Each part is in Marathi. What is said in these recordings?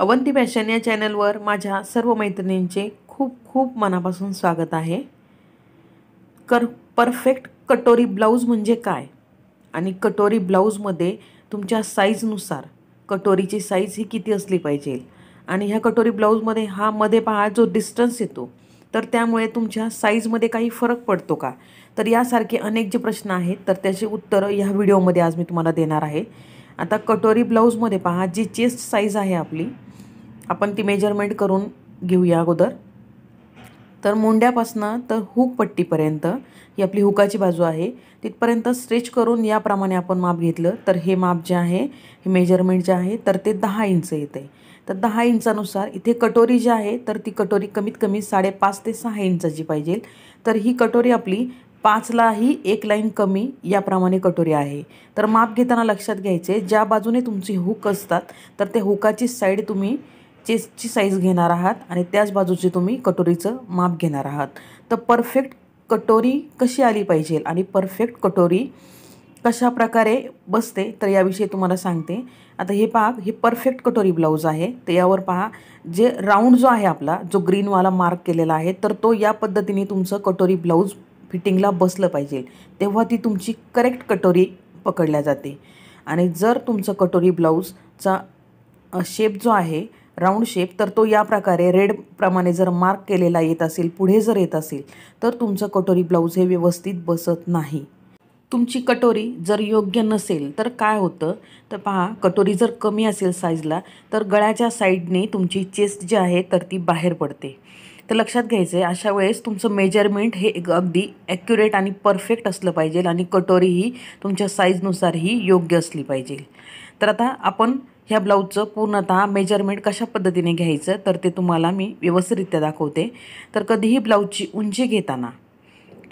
अवंती फॅशन या चॅनलवर माझ्या सर्व मैत्रिणींचे खूप खूप मनापासून स्वागत आहे कर परफेक्ट कटोरी ब्लाऊज म्हणजे काय आणि कटोरी ब्लाऊजमध्ये तुमच्या साईजनुसार कटोरीची साईज ही किती असली पाहिजे आणि ह्या कटोरी ब्लाऊजमध्ये हा मध्ये पहा जो डिस्टन्स येतो तर त्यामुळे तुमच्या साईजमध्ये काही फरक पडतो का तर यासारखे अनेक जे प्रश्न आहेत तर त्याचे उत्तरं ह्या व्हिडिओमध्ये आज मी तुम्हाला देणार आहे आता कटोरी ब्लाऊजमध्ये पहा जी चेस्ट साईज आहे आपली आपण ती मेजरमेंट करून घेऊया अगोदर तर मुंड्यापासनं तर हुक पट्टीपर्यंत ही आपली हुकाची बाजू आहे तिथपर्यंत स्ट्रेच करून याप्रमाणे आपण माप घेतलं तर हे माप जे आहे हे मेजरमेंट जे आहे तर ते दहा इंच येते तर दहा इंचानुसार इथे कटोरी जी आहे तर ती कटोरी कमीत कमी साडेपाच ते सहा इंचाची पाहिजे तर ही कटोरी आपली पाचलाही एक लाईन कमी याप्रमाणे कटोरी आहे तर माप घेताना लक्षात घ्यायचे ज्या बाजूने तुमची हुक असतात तर त्या हुकाची साईड तुम्ही चेस्टची साईज घेणार आहात आणि त्याच बाजूचे तुम्ही कटोरीचं माप घेणार आहात तर परफेक्ट कटोरी कशी आली पाहिजे आणि परफेक्ट कटोरी कशा प्रकारे बसते तर याविषयी तुम्हाला सांगते आता हे पहा हे परफेक्ट कटोरी ब्लाऊज आहे तर यावर पहा जे राऊंड जो आहे आपला जो ग्रीनवाला मार्क केलेला आहे तर तो या पद्धतीने तुमचं कटोरी ब्लाऊज फिटिंगला बसलं पाहिजे तेव्हा ती तुमची करेक्ट कटोरी पकडल्या जाते आणि जर तुमचं कटोरी ब्लाऊजचा शेप जो आहे राऊंड शेप तर तो या प्रकारे रेड प्रमाणे जर मार्क केलेला येत असेल पुढे जर येत असेल तर तुमचं कटोरी ब्लाऊज हे व्यवस्थित बसत नाही तुमची कटोरी जर योग्य नसेल तर काय होतं तर पहा कटोरी जर कमी असेल साईजला तर गळ्याच्या साईडने तुमची चेस्ट जी आहे तर ती बाहेर पडते तर लक्षात घ्यायचं आहे अशा वेळेस तुमचं मेजरमेंट हे अगदी ॲक्युरेट आणि परफेक्ट असलं पाहिजे आणि कटोरी ही तुमच्या साईजनुसारही योग्य असली पाहिजे तर आता आपण ह्या ब्लाऊजचं पूर्णतः मेजरमेंट कशा पद्धतीने घ्यायचं तर ते तुम्हाला मी व्यवस्थितरित्या दाखवते तर कधीही ब्लाऊजची उंची घेताना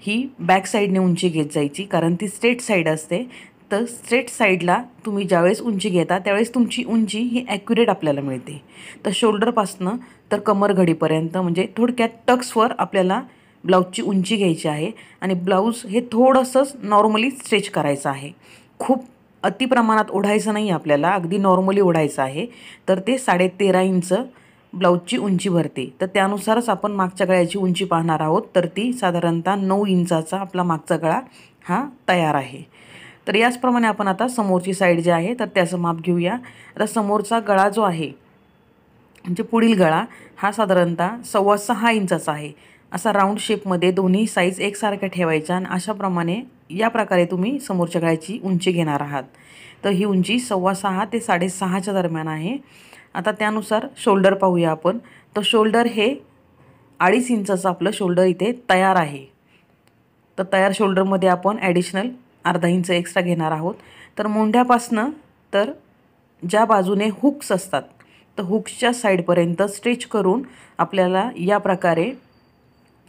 ही बॅक साईडने उंची घेत जायची कारण ती स्ट्रेट साईड असते तर स्ट्रेट साईडला तुम्ही ज्यावेळेस उंची घेता त्यावेळेस तुमची उंची ही ॲक्युरेट आपल्याला मिळते तर शोल्डरपासनं तर कमर घडीपर्यंत म्हणजे थोडक्यात टक्सवर आपल्याला ब्लाऊजची उंची घ्यायची आहे आणि ब्लाऊज हे थोडंसंच नॉर्मली स्ट्रेच करायचं आहे खूप अति प्रमाणात ओढायचं नाही आपल्याला अगदी नॉर्मली ओढायचं आहे तर ते साडेतेरा इंच ब्लाऊजची उंची भरते तर त्यानुसारच आपण मागच्या गळ्याची उंची पाहणार आहोत तर ती साधारणतः नऊ इंचाचा आपला मागचा गळा हा तयार आहे तर याचप्रमाणे आपण आता समोरची साईड जी आहे तर त्याचं माप घेऊया आता समोरचा गळा जो आहे म्हणजे पुढील गळा हा साधारणतः सव्वा सहा इंचाचा आहे असा राऊंड शेपमध्ये दोन्ही साईज एकसारख्या ठेवायच्या आणि अशाप्रमाणे या प्रकारे तुम्ही समोरच्या गळ्याची उंची घेणार आहात तर ही उंची सव्वा सहा ते साडेसहाच्या दरम्यान आहे आता त्यानुसार शोल्डर पाहूया आपण तर शोल्डर हे अडीच इंचाचं आपलं शोल्डर इथे तयार आहे तर तयार शोल्डरमध्ये आपण ॲडिशनल अर्धा इंच एक्स्ट्रा घेणार आहोत तर मोंढ्यापासनं तर ज्या बाजूने हुक्स असतात तर हुक्सच्या साईडपर्यंत स्ट्रेच करून आपल्याला या प्रकारे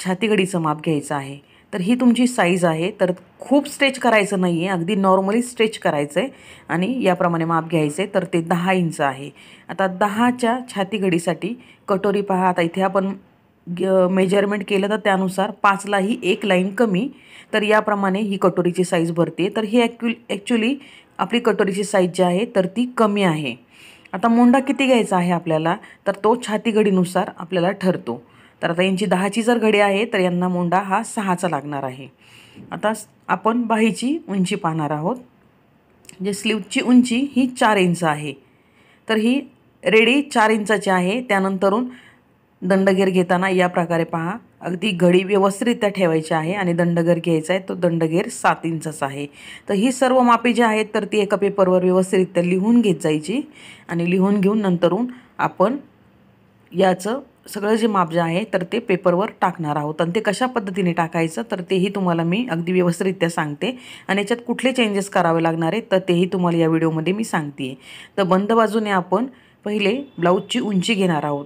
छातीगडीचं माप घ्यायचं आहे तर ही तुमची साईज आहे तर खूप स्ट्रेच करायचं नाही आहे अगदी नॉर्मली स्ट्रेच करायचं आहे आणि याप्रमाणे माप घ्यायचं आहे तर ते दहा इंच आहे आता दहाच्या घडीसाठी कटोरी पहा आता इथे आपण मेजरमेंट केलं तर त्यानुसार पाचलाही एक लाईन कमी तर याप्रमाणे ही कटोरीची साईज भरते तर ही ॲक्च्यु ॲक्च्युली आपली कटोरीची साईज जी आहे तर ती कमी आहे आता मोंडा किती घ्यायचा आहे आपल्याला तर तो छाती घडीनुसार आपल्याला ठरतो तर आता यांची दहाची जर घडी आहे तर यांना मुंडा हा सहाचा लागणार आहे आता आपण बाहीची उंची पाहणार आहोत जे म्हणजे स्लीवची उंची ही चार इंच आहे तर ही रेडी चार इंचाची आहे त्यानंतरून दंडगेर घेताना या प्रकारे पहा अगदी घडी व्यवस्थितरित्या ठेवायची आहे आणि दंडगेर घ्यायचा आहे तो दंडगेर सात इंचाचा आहे तर ही सर्व मापे जी आहेत तर ती एका पेपरवर व्यवस्थितरित्या लिहून घेत जायची आणि लिहून घेऊन नंतरून आपण याचं सगळं जे मापजा आहे तर ते पेपरवर टाकणार आहोत आणि ते कशा पद्धतीने टाकायचं तर तेही तुम्हाला मी अगदी व्यवस्थितरित्या सांगते आणि याच्यात कुठले चेंजेस करावे लागणार आहे तर तेही तुम्हाला या व्हिडिओमध्ये मी सांगते आहे तर बंद बाजूने आपण पहिले ब्लाऊजची उंची घेणार आहोत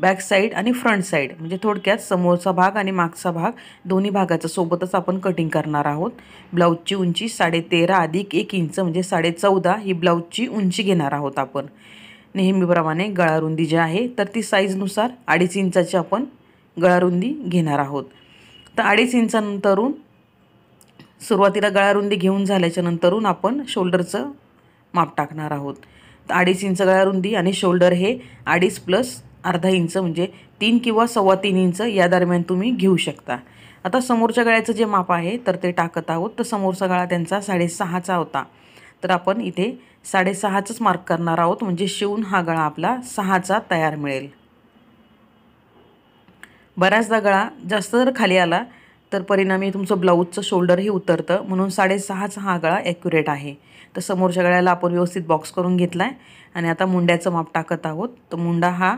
बॅक साईड आणि फ्रंट साईड म्हणजे थोडक्यात समोरचा भाग आणि मागचा भाग दोन्ही भागाचं सोबतच आपण कटिंग करणार आहोत ब्लाऊजची उंची साडेतेरा अधिक एक इंच म्हणजे साडेचौदा ही ब्लाऊजची उंची घेणार आहोत आपण नेहमीप्रमाणे गळारुंदी जी आहे तर ती साईजनुसार अडीच इंचाची आपण गळारुंदी घेणार आहोत तर अडीच इंचानंतरून सुरुवातीला गळारुंदी घेऊन झाल्याच्यानंतरून आपण शोल्डरचं माप टाकणार आहोत तर अडीच इंच गळारुंदी आणि शोल्डर हे अडीच प्लस अर्धा इंच म्हणजे तीन किंवा सव्वा तीन इंच या दरम्यान तुम्ही घेऊ शकता आता समोरच्या गळ्याचं जे माप आहे तर ते टाकत आहोत तर समोरचा गळा त्यांचा साडेसहाचा होता तर आपण इथे साडेसहाच मार्क करणार आहोत म्हणजे शिवून हा गळा आपला सहाचा तयार मिळेल बऱ्याचदा गळा जास्त जर खाली आला तर परिणामी तुमचं ब्लाऊजचं शोल्डरही उतरतं म्हणून साडेसहाचा हा गळा ॲक्युरेट आहे तर समोरच्या गळ्याला आपण व्यवस्थित बॉक्स करून घेतला आहे आणि आता मुंड्याचं माप टाकत आहोत तर मुंडा हा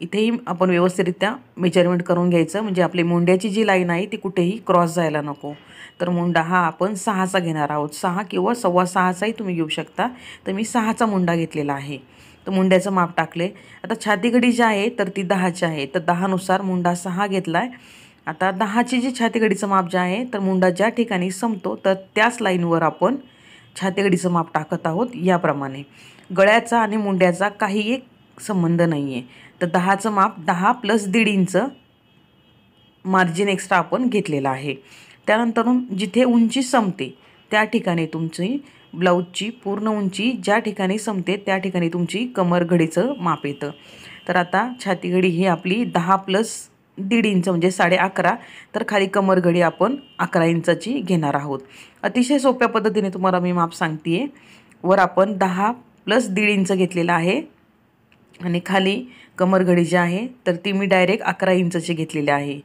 इथेही आपण व्यवस्थितरित्या मेजरमेंट करून घ्यायचं म्हणजे आपली मुंड्याची जी लाईन आहे ती कुठेही क्रॉस जायला नको तर मुंडा हा आपण सहाचा घेणार आहोत सहा किंवा सव्वा सहाचाही तुम्ही घेऊ शकता तर मी सहाचा मुंडा घेतलेला आहे तर मुंड्याचं माप टाकले आता छातीगडी जी आहे तर ती दहाची आहे तर दहानुसार मुंडा सहा घेतला आहे आता दहाची जी छातीगडीचं माप जे आहे तर मुंडा ज्या ठिकाणी संपतो तर त्याच लाईनवर आपण छातीगडीचं माप टाकत आहोत याप्रमाणे गळ्याचा आणि मुंड्याचा काही एक संबंध नाही आहे तर दहाचं माप दहा प्लस दीड इंच मार्जिन एक्स्ट्रा आपण घेतलेला आहे त्यानंतर जिथे उंची संपते त्या ठिकाणी तुमची ब्लाऊजची पूर्ण उंची ज्या ठिकाणी संपते त्या ठिकाणी तुमची कमर घडीचं माप येतं तर आता छाती घडी ही आपली दहा प्लस दीड इंच म्हणजे साडे अकरा तर खाली कमर घडी आपण अकरा इंचाची घेणार आहोत अतिशय सोप्या पद्धतीने तुम्हाला मी माप सांगते आहे वर आपण दहा प्लस दीड इंच घेतलेला आहे आणि खाली कमरघडी जी आहे तर ती मी डायरेक्ट अकरा इंचची घेतलेली आहे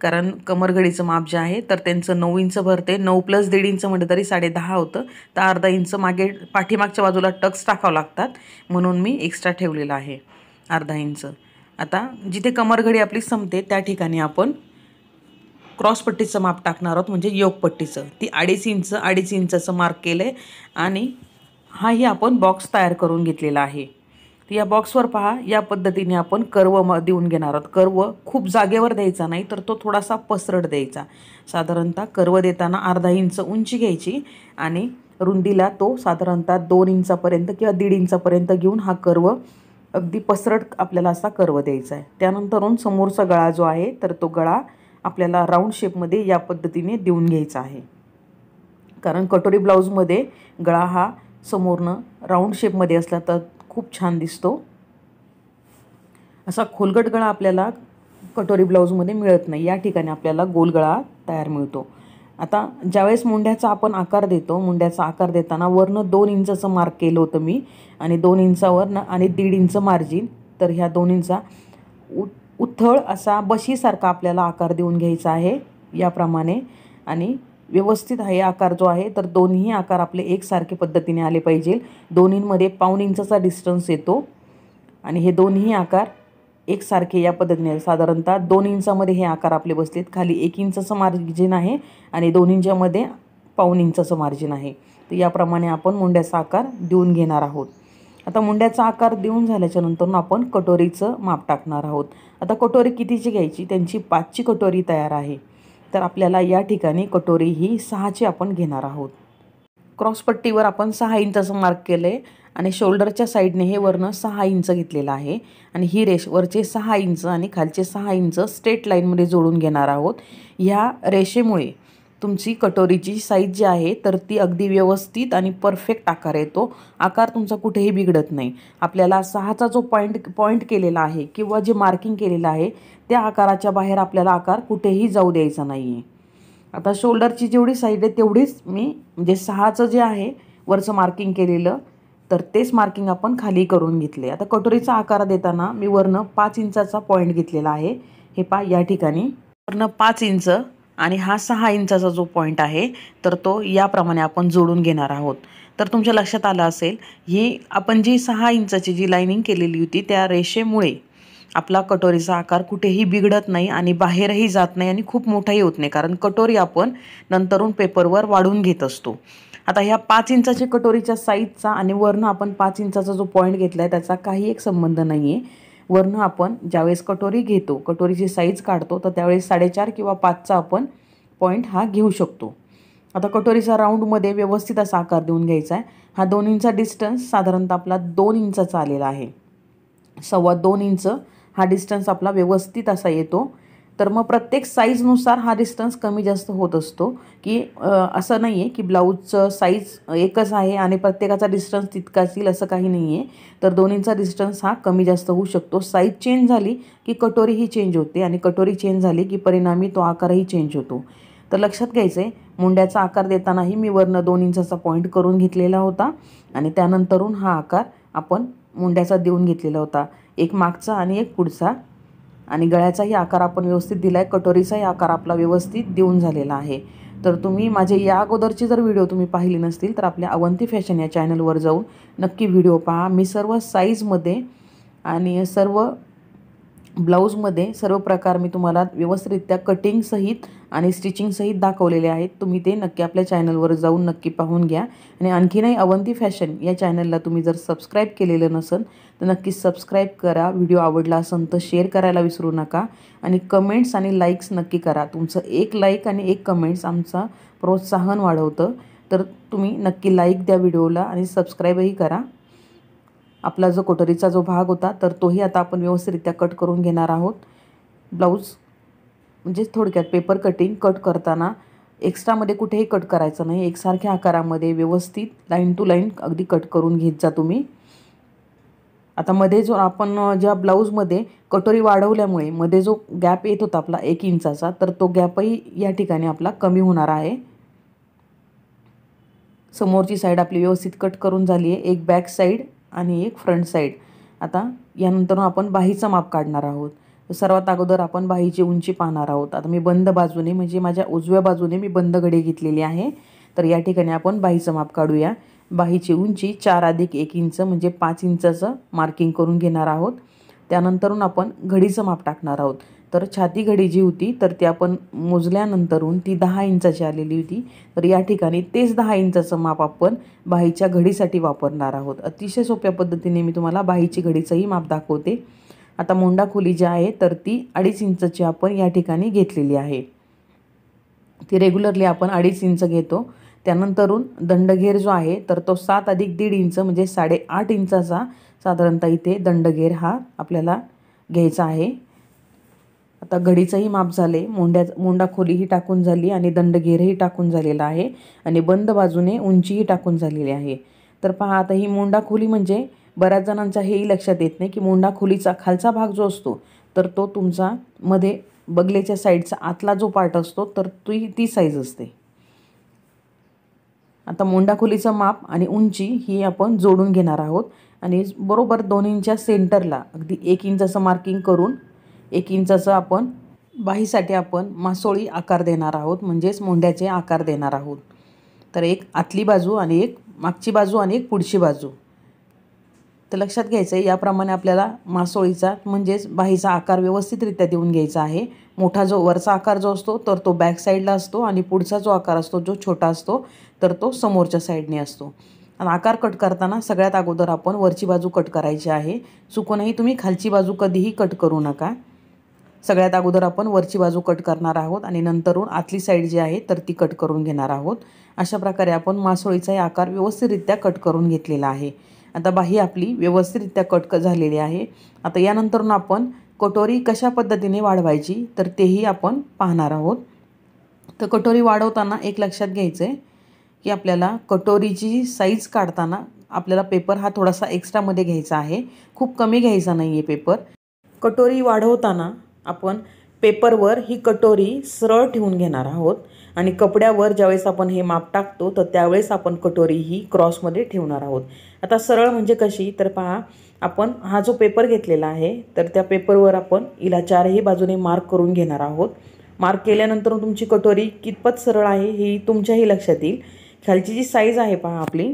कारण कमरघडीचं माप जे आहे तर त्यांचं नऊ इंच भरते नऊ प्लस दीड इंच म्हटलं म्हणजे तरी साडे दहा होतं तर अर्धा इंच मागे पाठीमागच्या बाजूला टक्स टाकावं लागतात म्हणून मी एक्स्ट्रा ठेवलेलं आहे अर्धा इंच आता जिथे कमरघडी आपली संपते त्या ठिकाणी आपण क्रॉसपट्टीचं माप टाकणार आहोत म्हणजे योगपट्टीचं ती अडीच इंच अडीच इंचाचं मार्क केलं आहे आणि हाही आपण बॉक्स तयार करून घेतलेला आहे तर या बॉक्सवर पहा या पद्धतीने आपण कर्व म देऊन घेणार आहोत कर्व खूप जागेवर द्यायचा नाही तर तो थोडासा पसरट द्यायचा साधारणतः कर्व देताना अर्धा इंच उंची घ्यायची आणि रुंदीला तो साधारणतः दोन इंचापर्यंत किंवा दीड इंचापर्यंत घेऊन हा कर्व अगदी पसरट आपल्याला असा कर्व द्यायचा आहे त्यानंतरून समोरचा गळा जो आहे तर तो गळा आपल्याला राऊंड शेपमध्ये या पद्धतीने देऊन घ्यायचा आहे कारण कटोरी ब्लाऊजमध्ये गळा हा समोरनं राऊंड शेपमध्ये असला तर खूप छान दिसतो असा खोलगट गळा आपल्याला कटोरी ब्लाऊजमध्ये मिळत नाही या ठिकाणी आपल्याला गोल गळा तयार मिळतो आता ज्यावेळेस मुंड्याचा आपण आकार देतो मुंड्याचा आकार देताना वरनं दोन इंचाचं मार्क केलं होतं मी आणि दोन इंचावरनं आणि दीड इंच मार्जिन तर ह्या दोन इंचा उ उथळ असा बशीसारखा आपल्याला आकार देऊन घ्यायचा आहे याप्रमाणे आणि व्यवस्थित आहे आकार जो आहे तर दोन्ही आकार आपले एकसारखे पद्धतीने आले पाहिजे दोन्हींमध्ये पाऊन इंचचा डिस्टन्स येतो आणि हे दोन्ही आकार एकसारखे या पद्धतीने साधारणतः दोन इंचामध्ये हे आकार आपले बसलेत खाली एक इंचाचं मार्जिन आहे आणि दोन इंचामध्ये पाऊन इंचाचं मार्जिन आहे तर याप्रमाणे आपण मुंड्याचा आकार देऊन घेणार आहोत आता मुंड्याचा आकार देऊन झाल्याच्यानंतर आपण कटोरीचं माप टाकणार आहोत आता कटोरी कितीची घ्यायची त्यांची पाचची कटोरी तयार आहे तर आपल्याला या ठिकाणी कटोरी ही सहाची आपण घेणार आहोत क्रॉसपट्टीवर आपण सहा इंचाचं मार्क केलं आहे आणि शोल्डरच्या साईडने हे वरनं सहा इंच घेतलेलं आहे आणि ही रेष वरचे सहा इंच आणि खालचे सहा इंच स्ट्रेट लाईनमध्ये जोडून घेणार आहोत ह्या रेषेमुळे तुमची कटोरीची साईज जी आहे तर ती अगदी व्यवस्थित आणि परफेक्ट आकार येतो आकार तुमचा कुठेही बिघडत नाही आपल्याला सहाचा जो पॉईंट पॉईंट केलेला आहे किंवा जे मार्किंग केलेलं आहे त्या आकाराच्या बाहेर आपल्याला आकार कुठेही जाऊ द्यायचा नाही आहे आता शोल्डरची जेवढी साईड आहे तेवढीच मी म्हणजे सहाचं जे आहे वरचं मार्किंग केलेलं तर तेच मार्किंग आपण खाली करून घेतले आता कटोरीचा आकार देताना मी वरनं पाच इंचाचा पॉईंट घेतलेला आहे हे पा या ठिकाणी वरनं पाच इंच आणि हा सहा इंचाचा जो पॉईंट आहे तर तो याप्रमाणे आपण जोडून घेणार आहोत तर तुमच्या लक्षात आलं असेल ही आपण जी सहा इंचाची जी लाईनिंग केलेली होती त्या रेषेमुळे आपला कटोरीचा आकार कुठेही बिघडत नाही आणि बाहेरही जात नाही आणि खूप मोठाही होत नाही कारण कटोरी आपण नंतरून पेपरवर वाढून घेत असतो आता ह्या पाच इंचाच्या कटोरीच्या साईजचा आणि वरनं आपण पाच इंचाचा जो पॉईंट घेतला आहे त्याचा काही एक संबंध नाही आहे वरनं आपण ज्यावेळेस कटोरी घेतो कटोरीची साईज काढतो तर त्यावेळेस साडेचार किंवा पाचचा आपण पॉईंट हा घेऊ शकतो आता कटोरीचा राऊंडमध्ये व्यवस्थित असा आकार देऊन घ्यायचा आहे हा दोन इंचा डिस्टन्स साधारणतः आपला दोन इंचाचा आलेला आहे सव्वा दोन इंच हा डिस्टन्स आपला व्यवस्थित असा येतो तर मग प्रत्येक साईजनुसार हा डिस्टन्स कमी जास्त होत असतो की असं नाही आहे की ब्लाऊजचं साईज एकच आहे आणि प्रत्येकाचा डिस्टन्स तितकाच येईल असं काही नाही आहे तर दोन्हींचा डिस्टन्स हा कमी जास्त होऊ शकतो साईज चेंज झाली की कटोरी ही चेंज होते आणि कटोरी चेंज झाली की परिणामी तो आकारही चेंज होतो तर लक्षात घ्यायचं आहे मुंड्याचा आकार देतानाही मी वरनं दोन इंचाचा पॉईंट करून घेतलेला होता आणि त्यानंतरून हा आकार आपण मुंड्याचा देऊन घेतलेला होता एक मागचा आणि एक पुढचा आणि गळ्याचाही आकार आपण व्यवस्थित दिला आहे कटोरीचाही आकार आपला व्यवस्थित देऊन झालेला आहे तर तुम्ही माझे या अगोदरचे जर व्हिडिओ तुम्ही पाहिले नसतील तर आपल्या अवंती फॅशन या चॅनलवर जाऊन नक्की व्हिडिओ पहा मी सर्व साईजमध्ये आणि सर्व ब्लाऊजमध्ये सर्व प्रकार मी तुम्हाला व्यवस्थितरित्या कटिंगसहित आणि स्टिचिंगसहित दाखवलेले आहेत तुम्ही ते नक्की आपल्या चॅनलवर जाऊन नक्की पाहून घ्या आणि आणखीनही अवंती फॅशन या चॅनलला तुम्ही जर सबस्क्राईब केलेलं नसेल तर नक्की सबस्क्राईब करा व्हिडिओ आवडला असेल तर शेअर करायला विसरू नका आणि कमेंट्स आणि लाईक्स नक्की करा तुमचं एक लाईक आणि एक कमेंट्स आमचा प्रोत्साहन वाढवतं तर तुम्ही नक्की लाईक द्या व्हिडिओला आणि सबस्क्राईबही करा आपला जो कोटरीचा जो भाग होता तर तोही आता आपण व्यवस्थितरित्या कट करून घेणार आहोत ब्लाऊज म्हणजे थोडक्यात पेपर कटिंग कट करताना एक्स्ट्रामध्ये कुठेही कट करायचं नाही एकसारख्या आकारामध्ये व्यवस्थित लाईन टू लाईन अगदी कट करून घेत जा तुम्ही आता मध्ये जो आपण ज्या ब्लाऊजमध्ये कटोरी वाढवल्यामुळे मध्ये जो गॅप येत होता आपला एक इंचाचा तर तो गॅपही या ठिकाणी आपला कमी होणार आहे समोरची साईड आपली व्यवस्थित कट करून झाली आहे एक बॅक साईड आणि एक फ्रंट साईड आता यानंतर आपण बाहीचं माप काढणार आहोत सर्वात अगोदर आपण बाहीची उंची पाहणार आहोत आता मी बंद बाजूने म्हणजे माझ्या उजव्या बाजूने मी बंद घडी घेतलेली आहे तर या ठिकाणी आपण बाहीचं माप काढूया बाहीची उंची चार अधिक एक इंच म्हणजे पाच इंचाचं मार्किंग करून घेणार आहोत त्यानंतरून आपण घडीचं माप टाकणार आहोत तर छाती घडी जी होती तर ती आपण मोजल्यानंतरून ती दहा इंचाची आलेली होती तर या ठिकाणी तेच दहा इंचाचं माप आपण बाईच्या घडीसाठी वापरणार आहोत अतिशय सोप्या पद्धतीने मी तुम्हाला बाईची घडीचंही माप दाखवते आता मोंडा खोली जी आहे तर ती अडीच इंचची आपण या ठिकाणी घेतलेली आहे ती रेग्युलरली आपण अडीच इंच घेतो त्यानंतरून दंडघेर जो आहे तर तो सात अधिक दीड इंच म्हणजे साडेआठ इंचाचा साधारणतः इथे दंडघेर हा आपल्याला घ्यायचा आहे आता घडीचंही माप झाले मोंड्या मोंडा खोलीही टाकून झाली आणि दंडघेरही टाकून झालेला आहे आणि बंद बाजूने उंचीही टाकून झालेली आहे तर पहा आता ही मोंडा खोली म्हणजे बऱ्याच जणांचा हेही लक्षात येत नाही की मोंडा खोलीचा खालचा भाग जो असतो तर तो तुमचा मध्ये बगलेच्या साईडचा आतला जो पार्ट असतो तर ती ती साईज असते आता मोंडा खोलीचं माप आणि उंची ही आपण जोडून घेणार आहोत आणि बरोबर दोन्हींच्या सेंटरला अगदी एक इंचाचं मार्किंग करून एक इंचाचं आपण बाहीसाठी आपण मासोळी आकार देणार आहोत म्हणजेच मोंड्याचे आकार देणार आहोत तर एक आतली बाजू आणि एक मागची बाजू आणि एक पुढची बाजू तर लक्षात घ्यायचं आहे याप्रमाणे आपल्याला मासोळीचा म्हणजेच बाहीचा आकार व्यवस्थितरित्या देऊन घ्यायचा आहे मोठा जो वरचा आकार जो असतो तर तो बॅक साईडला असतो आणि पुढचा जो आकार असतो जो छोटा असतो तर तो समोरच्या साईडने असतो आणि आकार कट करताना सगळ्यात अगोदर आपण वरची बाजू कट करायची आहे चुकूनही तुम्ही खालची बाजू कधीही कट करू नका सगळ्यात अगोदर आपण वरची बाजू कट करणार आहोत आणि नंतरून आतली साईड जी आहे तर ती कट करून घेणार आहोत अशा प्रकारे आपण मासोळीचाही आकार व्यवस्थितरित्या कट करून घेतलेला आहे आता बाही आपली व्यवस्थितरित्या कट झालेली आहे आता यानंतरून आपण कटोरी कशा पद्धतीने वाढवायची तर तेही आपण पाहणार आहोत तर कटोरी वाढवताना एक लक्षात घ्यायचं आहे की आपल्याला कटोरीची साईज काढताना आपल्याला पेपर हा थोडासा एक्स्ट्रामध्ये घ्यायचा आहे खूप कमी घ्यायचा नाही आहे पेपर कटोरी वाढवताना आपण पेपरवर ही कटोरी सरळ ठेवून घेणार आहोत आणि कपड्यावर ज्यावेळेस आपण हे माप टाकतो तर त्यावेळेस आपण कटोरी ही क्रॉसमध्ये ठेवणार आहोत आता सरळ म्हणजे कशी तर पहा आपण हा जो पेपर घेतलेला आहे तर त्या पेपरवर आपण हिला चारही बाजूने मार्क करून घेणार आहोत मार्क केल्यानंतर तुमची कटोरी कितपत सरळ आहे ही तुमच्याही लक्षात येईल खालची जी साईज आहे पहा आपली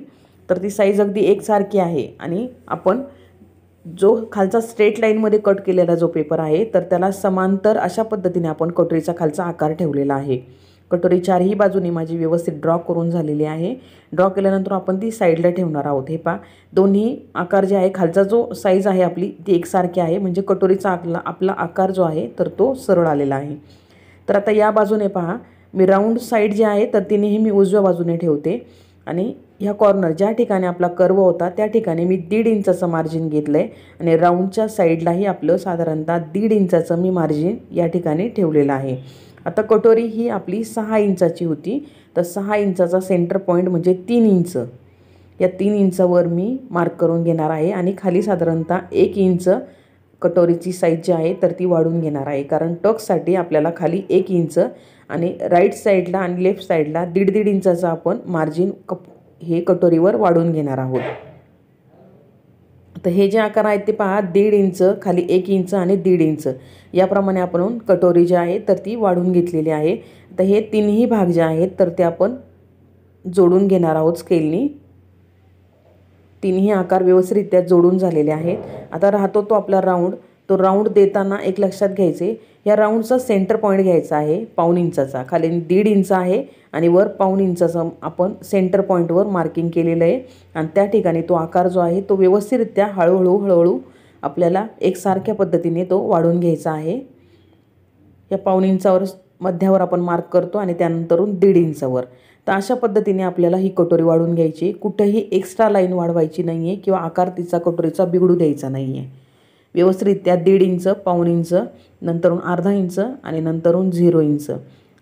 तर ती साईज अगदी एकसारखी आहे आणि आपण जो खालचा स्ट्रेट लाईनमध्ये कट केलेला जो पेपर आहे तर त्याला समांतर अशा पद्धतीने आपण कटोरीचा खालचा आकार ठेवलेला आहे कटोरी चारही बाजूनी माझी व्यवस्थित ड्रॉ करून झालेली आहे ड्रॉ केल्यानंतर आपण ती साईडला ठेवणार आहोत हे पा दोन्ही आकार जे आहे खालचा जो साईज आहे आपली ती एकसारखी आहे म्हणजे कटोरीचा आपला आपला आकार जो आहे तर तो सरळ आलेला आहे तर आता या बाजूने पहा मी राऊंड साईड जे आहे तर ती नेहमी उजव्या बाजूने ठेवते आणि ह्या कॉर्नर ज्या ठिकाणी आपला कर्व होता त्या ठिकाणी मी दीड इंचाचं मार्जिन घेतलं आहे आणि राऊंडच्या साईडलाही आपलं साधारणतः दीड इंचाचं मी मार्जिन या ठिकाणी ठेवलेलं आहे आता कटोरी ही आपली सहा इंचाची होती तर सहा इंचाचा सेंटर पॉईंट म्हणजे तीन इंच या तीन इंचावर मी मार्क करून घेणार आहे आणि खाली साधारणतः एक इंच कटोरीची साईज जी आहे तर ती वाढून घेणार आहे कारण टकसाठी आपल्याला खाली एक इंच आणि राईट साईडला आणि लेफ्ट साईडला दीड दीड इंचाचं आपण मार्जिन कप हे कटोरीवर वाढून घेणार आहोत तर हे जे आकार आहेत ते पहा दीड इंच खाली एक इंच आणि दीड इंच याप्रमाणे आपण कटोरी जी आहे तर ती वाढून घेतलेली आहे तर हे तीनही भाग जे आहेत तर ते आपण जोडून घेणार आहोत स्केलनी तीनही आकार व्यवस्थितरित्या जोडून झालेले आहेत आता राहतो तो आपला राऊंड तो राऊंड देताना एक लक्षात घ्यायचे या राऊंडचा सेंटर पॉईंट घ्यायचा आहे पाऊन इंचाचा खाली दीड इंच आहे आणि वर पाऊन इंचाचं आपण सेंटर पॉईंटवर मार्किंग केलेलं आहे आणि त्या ठिकाणी तो आकार जो आहे तो व्यवस्थितरित्या हळूहळू हळूहळू आपल्याला एकसारख्या पद्धतीने तो वाढून घ्यायचा आहे या पाऊन इंचावर मध्यावर आपण मार्क करतो आणि त्यानंतरून दीड इंचावर तर अशा पद्धतीने आपल्याला ही कटोरी वाढून घ्यायची कुठंही एक्स्ट्रा लाईन वाढवायची नाही आहे किंवा आकार तिचा कटोरीचा बिघडू द्यायचा नाही आहे व्यवस्थितरित्या दीड इंच पाऊण इंच नंतरून अर्धा इंच आणि नंतरून झिरो इंच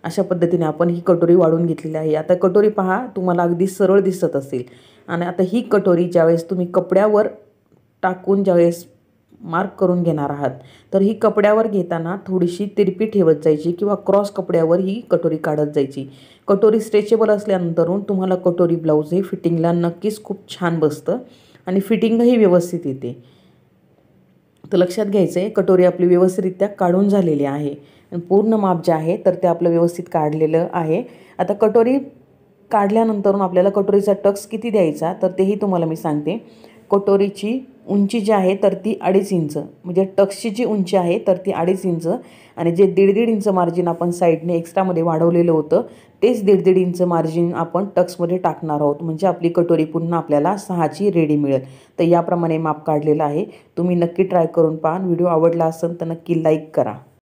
अशा पद्धतीने आपण ही कटोरी वाढून घेतलेली आहे आता कटोरी पहा तुम्हाला अगदी सरळ दिसत असेल आणि आता ही कटोरी ज्यावेळेस तुम्ही कपड्यावर टाकून ज्यावेळेस मार्क करून घेणार आहात तर ही कपड्यावर घेताना थोडीशी तिरपी ठेवत जायची किंवा क्रॉस कपड्यावर ही कटोरी काढत जायची कटोरी स्ट्रेचेबल असल्यानंतरून तुम्हाला कटोरी ब्लाऊज हे फिटिंगला नक्कीच खूप छान बसतं आणि फिटिंगही व्यवस्थित येते तर लक्षात घ्यायचं आहे कटोरी आपली व्यवस्थितरित्या काढून झालेली आहे पूर्ण माप जे आहे तर ते आपलं व्यवस्थित काढलेलं आहे आता कटोरी काढल्यानंतरून आपल्याला कटोरीचा टक्स किती द्यायचा तर तेही तुम्हाला मी सांगते कटोरीची उंची जी आहे तर ती अडीच इंच म्हणजे टक्सची जी उंची आहे तर ती अडीच इंच आणि जे दीड दीड इंच मार्जिन आपण साईडने एक्स्ट्रामध्ये वाढवलेलं होतं तेच दीड दीड इंच मार्जिन आपण टक्समध्ये टाकणार आहोत म्हणजे आपली कटोरी पुन्हा आपल्याला सहाची रेडी मिळेल तर याप्रमाणे माप काढलेलं आहे तुम्ही नक्की ट्राय करून पहा व्हिडिओ आवडला असेल तर नक्की लाईक करा